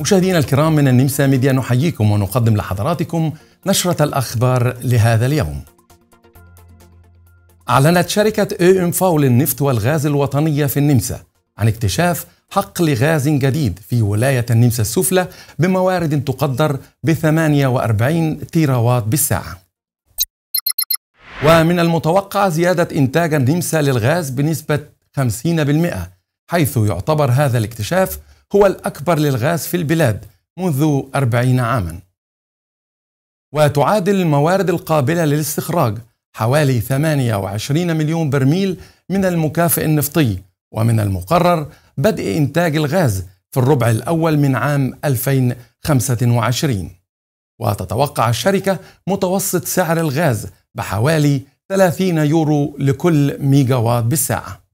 مشاهدينا الكرام من النمسا ميديا نحييكم ونقدم لحضراتكم نشرة الأخبار لهذا اليوم. أعلنت شركة إم فاو للنفط والغاز الوطنية في النمسا عن اكتشاف حقل غاز جديد في ولاية النمسا السفلى بموارد تقدر ب 48 تيراوات بالساعة. ومن المتوقع زيادة إنتاج النمسا للغاز بنسبة 50% حيث يعتبر هذا الاكتشاف هو الأكبر للغاز في البلاد منذ أربعين عاما وتعادل الموارد القابلة للاستخراج حوالي 28 مليون برميل من المكافئ النفطي ومن المقرر بدء إنتاج الغاز في الربع الأول من عام 2025 وتتوقع الشركة متوسط سعر الغاز بحوالي 30 يورو لكل ميجاوات بالساعة